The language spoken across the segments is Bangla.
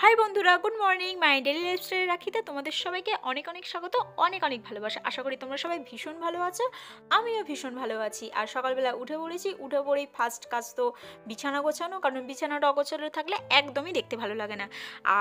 হাই বন্ধুরা good morning my daily style রাখিতে তোমাদের সবাইকে অনেক অনেক স্বাগত অনেক অনেক ভালোবাসা আশা করি তোমরা সবাই ভীষণ ভালো আছো আমিও ভীষণ ভালো আছি আর সকালবেলা উঠে পড়েছি উঠে পড়েই ফার্স্ট কাজ তো বিছানা গোছানো কারণ বিছানাটা অগোছালো থাকলে একদমই দেখতে ভালো লাগে না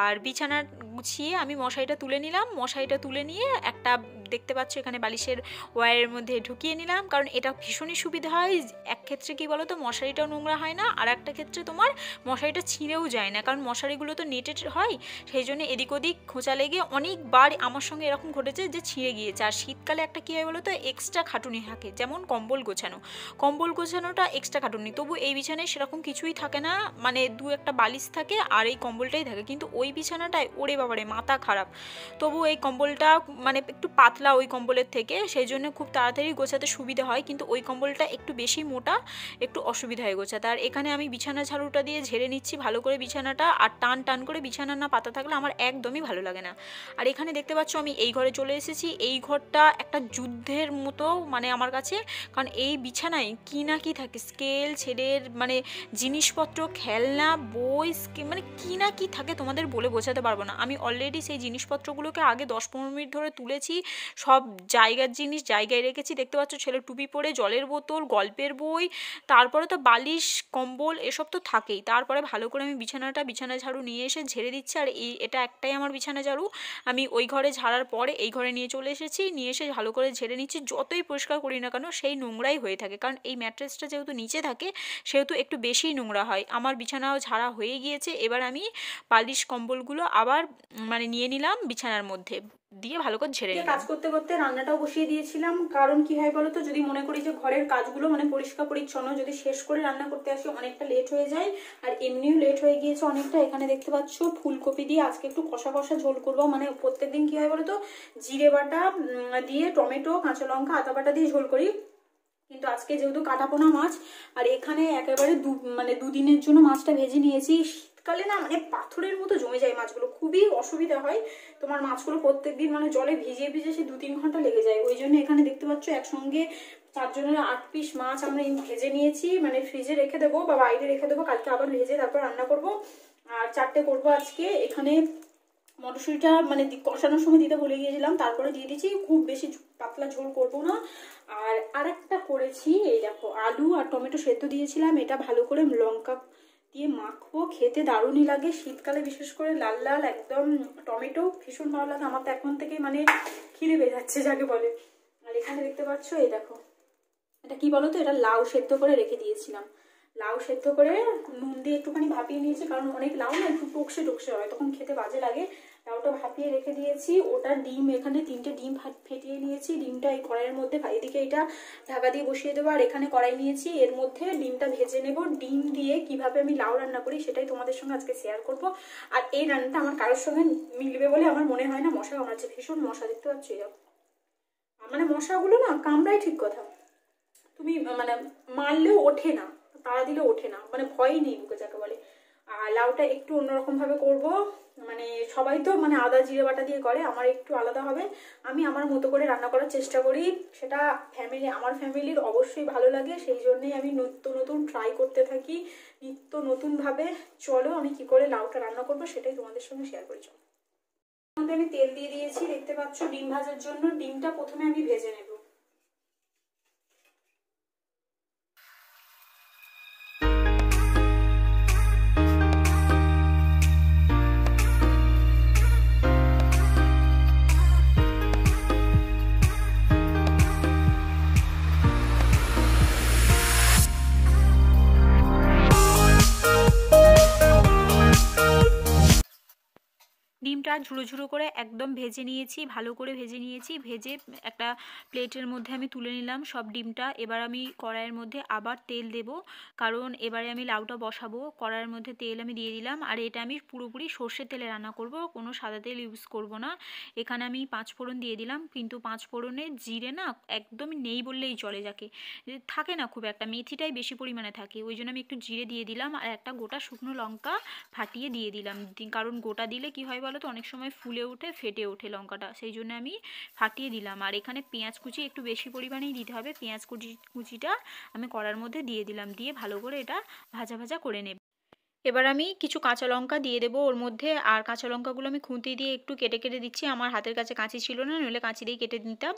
আর বিছানা গুছিয়ে আমি মশারিটা তুলে নিলাম মশারিটা তুলে নিয়ে একটা দেখতে পাচ্ছ এখানে বালিশের ওয়ারের মধ্যে ঢুকিয়ে নিলাম কারণ এটা ভীষণই সুবিধা হয় এক ক্ষেত্রে কী বলো তো মশারিটাও নোংরা হয় না আর একটা ক্ষেত্রে তোমার মশারিটা ছিঁড়েও যায় না কারণ মশারিগুলো তো নেটের ইরিটেট হয় সেই জন্য এদিক ওদিক খোঁচা লেগে অনেকবার আমার সঙ্গে এরকম ঘটেছে যে ছিঁড়ে গিয়েছে আর শীতকালে একটা কী হয় বলো তো এক্সট্রা খাটুনি থাকে যেমন কম্বল গোছানো কম্বল গোছানোটা এক্সট্রা খাটুনি তবু এই বিছানায় সেরকম কিছুই থাকে না মানে দু একটা বালিশ থাকে আর এই কম্বলটাই থাকে কিন্তু ওই বিছানাটায় ওরে বাবারে মাথা খারাপ তবু এই কম্বলটা মানে একটু পাতলা ওই কম্বলের থেকে সেই জন্য খুব তাড়াতাড়ি গোছাতে সুবিধা হয় কিন্তু ওই কম্বলটা একটু বেশি মোটা একটু অসুবিধা হয়ে গোছাতে আর এখানে আমি বিছানা ঝাড়ুটা দিয়ে ঝেড়ে নিচ্ছি ভালো করে বিছানাটা আর টান টান করে বিছানা না পাতা থাকলে আমার একদমই ভালো লাগে না আর এখানে দেখতে পাচ্ছ আমি এই ঘরে চলে এসেছি এই ঘরটা একটা যুদ্ধের মতো মানে আমার কাছে কারণ এই বিছানায় কী না কী থাকে স্কেল ছেলের মানে জিনিসপত্র খেলনা বই মানে কী না কী থাকে তোমাদের বলে বোঝাতে পারবো না আমি অলরেডি সেই জিনিসপত্রগুলোকে আগে দশ পনেরো মিনিট ধরে তুলেছি সব জায়গার জিনিস জায়গায় রেখেছি দেখতে পাচ্ছ ছেলে টুপি পরে জলের বোতল গল্পের বই তারপরে তো বালিশ কম্বল এসব তো থাকেই তারপরে ভালো করে আমি বিছানাটা বিছানা ঝাড়ু নিয়ে এসে ঝেড়ে দিচ্ছে আর এই এটা একটাই আমার বিছানা ঝাড়ু আমি ওই ঘরে ঝাড়ার পরে এই ঘরে নিয়ে চলে এসেছি নিয়ে এসে ভালো করে ঝেড়ে নিচ্ছি যতই পরিষ্কার করি না কেন সেই নোংরাই হয়ে থাকে কারণ এই ম্যাট্রেসটা যেহেতু নিচে থাকে সেহেতু একটু বেশিই নোংরা হয় আমার বিছানাও ঝাড়া হয়ে গিয়েছে এবার আমি পালিশ কম্বলগুলো আবার মানে নিয়ে নিলাম বিছানার মধ্যে দিয়ে ভালো করে ঝেড়ে কাজ করতে করতে রান্নাটাও বসিয়ে দিয়েছিলাম কারণ কি হয় বলো তো যদি মনে করি যে ঘরের কাজগুলো মানে পরিষ্কার পরিচ্ছন্ন যদি শেষ করে রান্না করতে আসি অনেকটা লেট হয়ে যায় আর এমনিও লেট হয়ে গিয়েছে অনেকটা এখানে দেখতে পাচ্ছ ফুলকপি দিয়ে আজকে একটু কষা কষা ঝোল করবো মানে প্রত্যেকদিন কি হয় বলো তো জিরে বাটা দিয়ে টমেটো কাঁচা লঙ্কা আদা বাটা দিয়ে ঝোল করি কিন্তু আজকে যেহেতু কাটাপোনা মাছ আর এখানে একেবারে দু মানে দুদিনের জন্য মাছটা ভেজে নিয়েছি শীতকালে না মানে পাথরের মতো জমে যায় মাছগুলো খুবই অসুবিধা হয় তোমার মাছগুলো প্রত্যেক দিন মানে জলে ভিজিয়ে ভিজে সে দু তিন ঘন্টা লেগে যায় ওই জন্য এখানে দেখতে পাচ্ছ একসঙ্গে চারজনের আট পিস মাছ আমরা ভেজে নিয়েছি মানে ফ্রিজে রেখে দেবো বা বাইরে রেখে দেবো কালকে আবার ভেজে তারপর রান্না করব আর চারটে করবো আজকে এখানে মটরশুঁটিটা মানে কষানোর সময় দিতে ভুলে গিয়েছিলাম তারপরে দিয়ে দিয়েছি খুব বেশি পাতলা ঝোল করব না আর আরেকটা করেছি এই দেখো আলু আর টমেটো সেদ্ধ দিয়েছিলাম এটা ভালো করে লঙ্কা দিয়ে মাখবো খেতে দারুণই লাগে শীতকালে বিশেষ করে লাল লাল একদম টমেটো ভীষণ ভালো লাগে আমার তো এখন থেকেই মানে খিদে বেয়ে যাচ্ছে যাকে বলে আর এখানে দেখতে পাচ্ছ এই দেখো এটা কি বলো তো এটা লাউ সেদ্ধ করে রেখে দিয়েছিলাম লাউ সেদ্ধ করে নুন দিয়ে একটুখানি ভাপিয়ে নিয়েছি কারণ অনেক লাউ না একটু টোকসে টকসে হয় তখন খেতে বাজে লাগে ডাউটা ভাপিয়ে রেখে দিয়েছি ওটা ডিম এখানে তিনটে ডিম ফেটিয়ে নিয়েছি ডিমটা এই কড়াইয়ের মধ্যে এদিকে এটা ঢাকা দিয়ে বসিয়ে দেবো আর এখানে কড়াই নিয়েছি এর মধ্যে ডিমটা ভেজে নেব ডিম দিয়ে কিভাবে আমি লাউ রান্না করি সেটাই তোমাদের সঙ্গে আজকে শেয়ার করব আর এই রান্নাটা আমার কারোর সঙ্গে মিলবে বলে আমার মনে হয় না মশা কামড়াচ্ছে ভীষণ মশা দেখতে পাচ্ছি মানে মশাগুলো না কামড়াই ঠিক কথা তুমি মানে মারলেও ওঠে না তারা দিলে ওঠে না মানে ভয়ই নেই বুকে যাকে বলে লাউটা একটু অন্যরকমভাবে করব মানে সবাই তো মানে আদা জিরে বাটা দিয়ে করে আমার একটু আলাদা হবে আমি আমার মতো করে রান্না করার চেষ্টা করি সেটা ফ্যামিলি আমার ফ্যামিলির অবশ্যই ভালো লাগে সেই জন্যেই আমি নিত্য নতুন ট্রাই করতে থাকি নিত্য নতুনভাবে চলো আমি কি করে লাউটা রান্না করব সেটাই তোমাদের সঙ্গে শেয়ার করি চলো মধ্যে আমি তেল দিয়ে দিয়েছি দেখতে পাচ্ছ ডিম ভাজার জন্য ডিমটা প্রথমে আমি ভেজে নেবো ডিমটা ঝুড়ো ঝুড়ো করে একদম ভেজে নিয়েছি ভালো করে ভেজে নিয়েছি ভেজে একটা প্লেটের মধ্যে আমি তুলে নিলাম সব ডিমটা এবার আমি কড়াইয়ের মধ্যে আবার তেল দেব কারণ এবারে আমি লাউটা বসাবো কড়াইয়ের মধ্যে তেল আমি দিয়ে দিলাম আর এটা আমি পুরোপুরি সর্ষে তেলে রান্না করব কোনো সাদা তেল ইউজ করব না এখানে আমি পাঁচ ফোড়ন দিয়ে দিলাম কিন্তু পাঁচ ফোড়নে জিরে না একদম নেই বললেই চলে যাকে থাকে না খুব একটা মেথিটাই বেশি পরিমাণে থাকে ওই জন্য আমি একটু জিরে দিয়ে দিলাম আর একটা গোটা শুকনো লঙ্কা ফাটিয়ে দিয়ে দিলাম কারণ গোটা দিলে কি হয় বলো তো অনেক সময় ফুলে ওঠে ফেটে ওঠে লঙ্কাটা সেই জন্য আমি ফাটিয়ে দিলাম আর এখানে পেঁয়াজ কুচি একটু বেশি পরিমাণেই দিতে হবে পেঁয়াজ কুচি কুচিটা আমি কড়ার মধ্যে দিয়ে দিলাম দিয়ে ভালো করে এটা ভাজা ভাজা করে নেব এবার আমি কিছু কাঁচা লঙ্কা দিয়ে দেবো ওর মধ্যে আর কাঁচা লঙ্কাগুলো আমি খুঁতি দিয়ে একটু কেটে কেটে দিচ্ছি আমার হাতের কাছে কাঁচি ছিল না নইলে কাঁচি দিয়ে কেটে নিতাম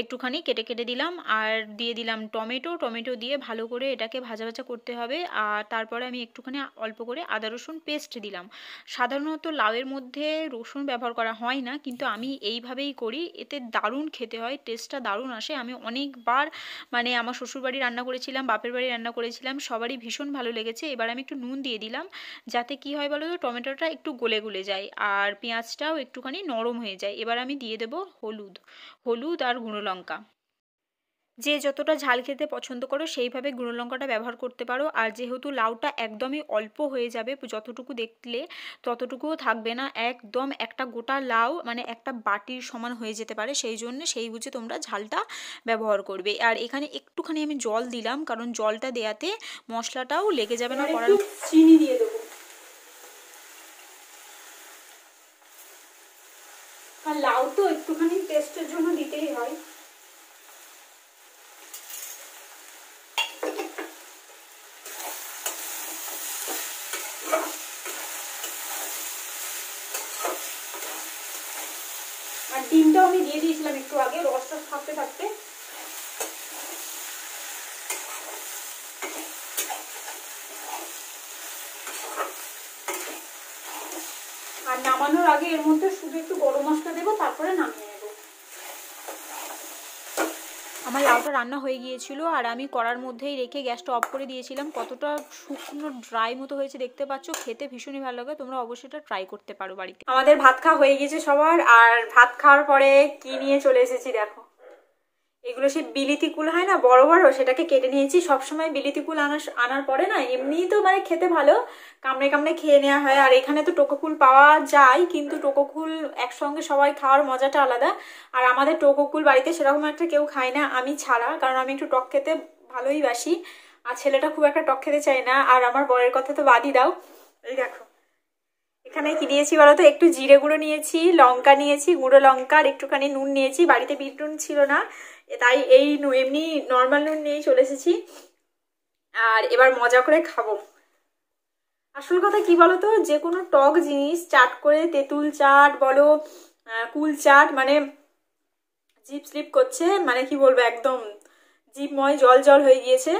একটুখানি কেটে কেটে দিলাম আর দিয়ে দিলাম টমেটো টমেটো দিয়ে ভালো করে এটাকে ভাজা ভাজা করতে হবে আর তারপরে আমি একটুখানি অল্প করে আদা রসুন পেস্ট দিলাম সাধারণত লাউয়ের মধ্যে রসুন ব্যবহার করা হয় না কিন্তু আমি এইভাবেই করি এতে দারুণ খেতে হয় টেস্টটা দারুণ আসে আমি অনেকবার মানে আমার শ্বশুরবাড়ি রান্না করেছিলাম বাপের বাড়ি রান্না করেছিলাম সবারই ভীষণ ভালো লেগেছে এবার আমি একটু নুন দিয়ে দিলাম যাতে কি হয় বলো তো টমেটোটা একটু গলে গলে যায় আর পেঁয়াজটাও একটুখানি নরম হয়ে যায় এবার আমি দিয়ে দেবো হলুদ হলুদ আর গুঁড়ো লঙ্কা যে যতটা ঝাল খেতে পছন্দ করো সেইভাবে গুঁড়ো লঙ্কাটা ব্যবহার করতে পারো আর যেহেতু লাউটা একদমই অল্প হয়ে যাবে যতটুকু দেখলে ততটুকুও থাকবে না একদম একটা গোটা লাউ মানে একটা বাটির সমান হয়ে যেতে পারে সেই জন্য সেই বুঝে তোমরা ঝালটা ব্যবহার করবে আর এখানে একটুখানি আমি জল দিলাম কারণ জলটা দেয়াতে মশলাটাও লেগে যাবে না করার চিনি দিয়ে দেবো আর লাউ তো একটুখানি টেস্টের জন্য দিতেই হয় একটু আগে রসটা থাকতে থাকতে আর নামানোর আগে এর মধ্যে শুধু একটু গরম মশলা দেবো আমার লাউটা রান্না হয়ে গিয়েছিল আর আমি করার মধ্যেই রেখে গ্যাসটা অফ করে দিয়েছিলাম কতটা শুকনো ড্রাই মতো হয়েছে দেখতে পাচ্ছ খেতে ভীষণই ভালো লাগে তোমরা অবশ্যই এটা ট্রাই করতে পারো বাড়িতে আমাদের ভাত খাওয়া হয়ে গিয়েছে সবার আর ভাত খাওয়ার পরে কি নিয়ে চলে এসেছি দেখো এগুলো সে বিলিতি কুল হয় না বড় বড় সেটাকে কেটে নিয়েছি সবসময় বিলিতি কুল আনার আনার পরে না এমনিই তো মানে খেতে ভালো কামড়ে কামড়ে খেয়ে নেওয়া হয় আর এখানে তো টোকো কুল পাওয়া যায় কিন্তু টোকো কুল একসঙ্গে সবাই খাওয়ার মজাটা আলাদা আর আমাদের টোকো কুল বাড়িতে সেরকম একটা কেউ খায় না আমি ছাড়া কারণ আমি একটু টক খেতে ভালোই বাসি আর ছেলেটা খুব একটা টক খেতে চায় না আর আমার বরের কথা তো বাদই দাও এই দেখো এখানে কি দিয়েছি বলতো একটু জিরে গুঁড়ো নিয়েছি লঙ্কা নিয়েছি গুঁড়ো লঙ্কা আর একটুখানি নুন নিয়েছি বাড়িতে বিট নুন ছিল না তাই এই এমনি নর্মাল নুন নিয়েই চলে এসেছি আর এবার মজা করে খাবো আসল কথা কি বলতো যে কোনো টক জিনিস চাট করে তেঁতুল চাট বলো কুল চাট মানে জিপ স্লিপ করছে মানে কি বলবো একদম জিপময় জল জল হয়ে গিয়েছে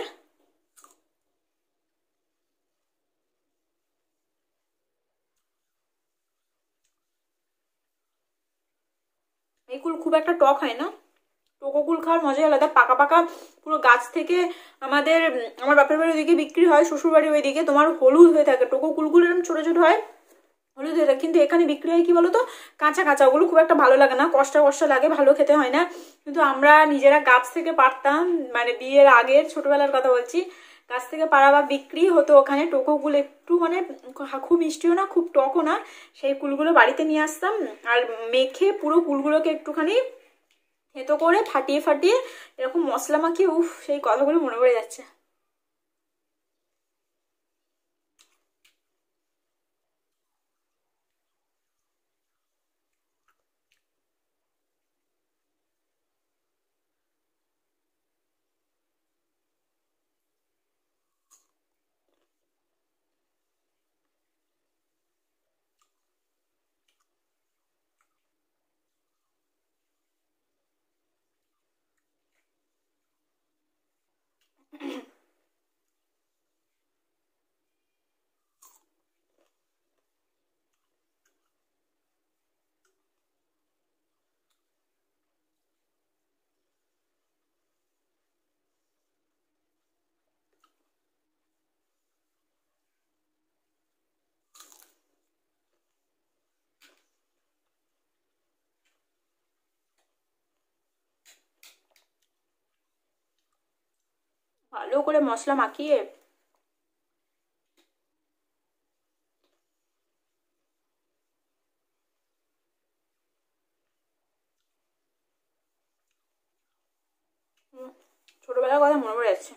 এই কুল খুব একটা টক হয় না টোকো কুল খাওয়ার মজাই আলাদা পাকা পাকা পুরো গাছ থেকে আমাদের আমার বাপের বাড়ির ওইদিকে বিক্রি হয় শ্বশুরবাড়ি ওইদিকে তোমার হলুদ হয়ে থাকে টোকো কুলগুলো এরকম ছোটো ছোটো হয় হলুদ হয়ে থাকে কিন্তু এখানে বিক্রি হয় কি বলতো কাঁচা কাঁচা ওগুলো খুব একটা ভালো লাগে না কষ্টা কষ্ট লাগে ভালো খেতে হয় না কিন্তু আমরা নিজেরা গাছ থেকে পারতাম মানে বিয়ের আগের ছোটোবেলার কথা বলছি গাছ থেকে পাড়া বা বিক্রি হতো ওখানে টোকোগুলো একটু মানে খুব মিষ্টিও না খুব টকও না সেই কুলগুলো বাড়িতে নিয়ে আসতাম আর মেখে পুরো কুলগুলোকে একটুখানি থেতো করে ফাটিয়ে ফাটিয়ে এরকম মশলা মাখিয়ে উফ সেই কথাগুলো মনে পড়ে যাচ্ছে ভালো করে মশলা মাখিয়ে ছোটবেলার কথা মনে পড়ে যাচ্ছে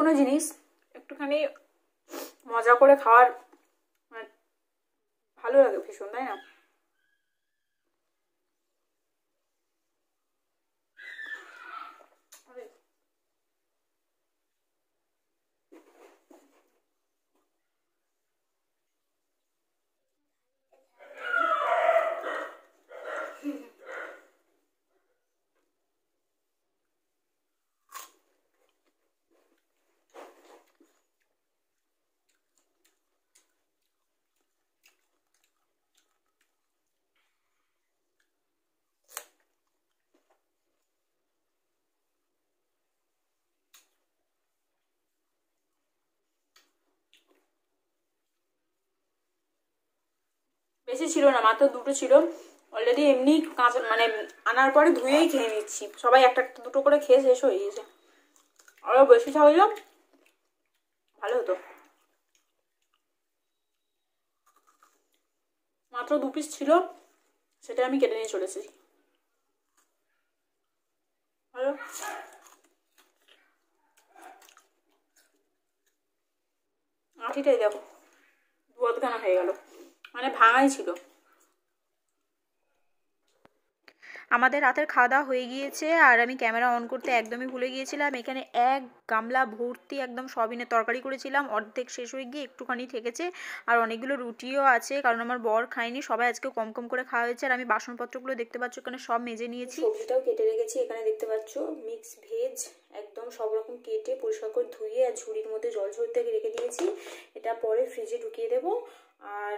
কোনো জিনিস একটুখানি মজা করে খাওয়ার মানে ভালো লাগে ভীষণ তাই না বেশি ছিল না মাত্র দুটো ছিল অলরেডি এমনি কাঁচা মানে আনার পরে ধুয়েই খেয়ে নিচ্ছি সবাই একটা একটা দুটো করে খেয়ে শেষ হয়ে গেছে আরও বেশি থাকলেও ভালো হতো মাত্র দু পিস ছিল সেটা আমি কেটে নিয়ে চলেছি ভালো আঠিটাই দেখো দু আধখানা হয়ে গেল মানে ভাঙাই ছিল আমাদের রাতের খাওয়া দাওয়া হয়ে গিয়েছে আর আমি ক্যামেরা অন করতে একদমই ভুলে গিয়েছিলাম এখানে এক গামলা ভর্তি একদম সবিনে তরকারি করেছিলাম অর্ধেক শেষ হয়ে গিয়ে একটুখানি থেকেছে আর অনেকগুলো রুটিও আছে কারণ আমার বর খায়নি সবাই আজকে কম কম করে খাওয়া হয়েছে আর আমি বাসনপত্রগুলো দেখতে পাচ্ছ এখানে সব মেজে নিয়েছি সবজিটাও কেটে রেখেছি এখানে দেখতে পাচ্ছ মিক্স ভেজ একদম সব রকম কেটে পরিষ্কার করে ধুয়ে আর ঝুড়ির মধ্যে জল ঝরতে রেখে দিয়েছি এটা পরে ফ্রিজে ঢুকিয়ে দেবো আর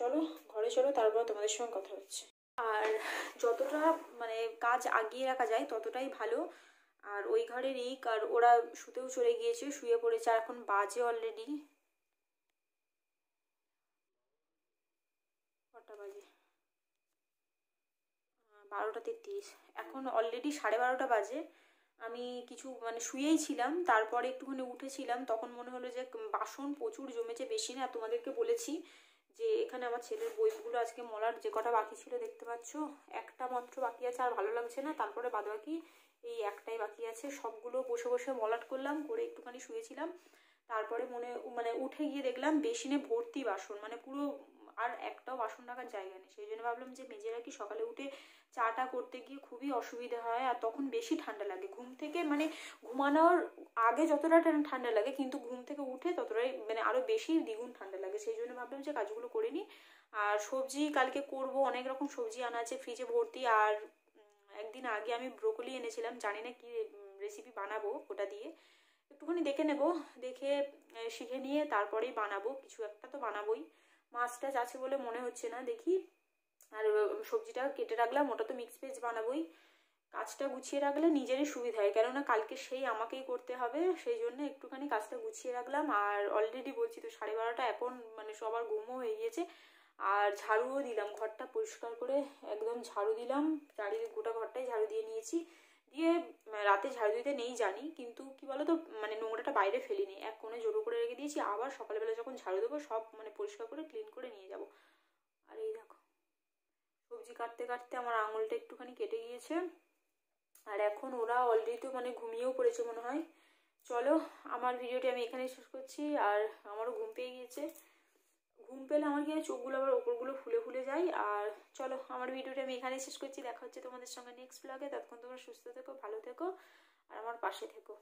চলো ঘরে চলো তারপর তোমাদের সঙ্গে কথা হচ্ছে আর যতটা মানে কাজ আগিয়ে রাখা যায় ততটাই ভালো আর ওই ঘরে রিক আর ওরা শুতেও চলে গিয়েছে শুয়ে পড়েছে আর এখন বাজে অলরেডি কটা বাজে বারোটা তেত্রিশ এখন অলরেডি সাড়ে বারোটা বাজে আমি কিছু মানে শুয়েই ছিলাম তারপরে একটুখানি উঠেছিলাম তখন মনে হলো যে বাসন প্রচুর জমেছে বেশি না তোমাদেরকে বলেছি যে এখানে আমার ছেলের বইগুলো আজকে মলার যে কটা বাকি ছিল দেখতে পাচ্ছ একটা মাত্র বাকি আছে আর ভালো লাগছে না তারপরে বাদ বাকি এই একটাই বাকি আছে সবগুলো বসে বসে মলাট করলাম করে একটুখানি শুয়েছিলাম তারপরে মনে মানে উঠে গিয়ে দেখলাম বেসিনে ভর্তি বাসন মানে পুরো আর একটাও বাসন রাখার জায়গা নেই সেই জন্য ভাবলাম যে মেজেরা কি সকালে উঠে চাটা করতে গিয়ে খুবই অসুবিধা হয় আর তখন বেশি ঠান্ডা লাগে ঘুম থেকে মানে ঘুমানোর আগে যতটা ঠান্ডা লাগে কিন্তু ঘুম থেকে উঠে ততটাই মানে আরও বেশি দ্বিগুণ ঠান্ডা লাগে সেই জন্য ভাবলাম যে কাজগুলো করে নিই আর সবজি কালকে করব অনেক রকম সবজি আনা আছে ফ্রিজে ভর্তি আর একদিন আগে আমি ব্রোকলি এনেছিলাম জানি না কি রেসিপি বানাবো ওটা দিয়ে একটুখানি দেখে নেব দেখে শিখে নিয়ে তারপরেই বানাবো কিছু একটা তো বানাবোই মাছ টাছ আছে বলে মনে হচ্ছে না দেখি আর সবজিটা কেটে রাখলাম ওটা তো মিক্স ভেজ বানাবোই কাজটা গুছিয়ে রাখলে নিজেরই সুবিধা হয় কেননা কালকে সেই আমাকেই করতে হবে সেই জন্য একটুখানি কাজটা গুছিয়ে রাখলাম আর অলরেডি বলছি তো সাড়ে বারোটা এখন মানে সবার ঘুমও হয়ে গিয়েছে আর ঝাড়ুও দিলাম ঘরটা পরিষ্কার করে একদম ঝাড়ু দিলাম চারিদিক গোটা ঘরটাই ঝাড়ু দিয়ে নিয়েছি দিয়ে রাতে ঝাড়ু দিতে নেই জানি কিন্তু কি বলো তো মানে নোংরাটা বাইরে ফেলিনি এক কোণে জোরো করে রেখে দিয়েছি আবার সকালবেলা যখন ঝাড়ু দেবো সব মানে পরিষ্কার করে ক্লিন করে নিয়ে যাব আর এই দেখো সবজি কাটতে কাটতে আমার আঙুলটা একটুখানি কেটে গিয়েছে আর এখন ওরা অলরেডি তো মানে ঘুমিয়েও পড়েছে মনে হয় চলো আমার ভিডিওটি আমি এখানেই শেষ করছি আর আমারও ঘুম পেয়ে গিয়েছে ঘুম পেলে আমার কি চোখগুলো আবার ওপরগুলো ফুলে ফুলে যায় আর চলো আমার ভিডিওটি আমি এখানেই শেষ করছি দেখা হচ্ছে তোমাদের সঙ্গে নেক্সট ব্লগে ততক্ষণ তোমরা সুস্থ থেকো ভালো থেকো আর আমার পাশে থেকো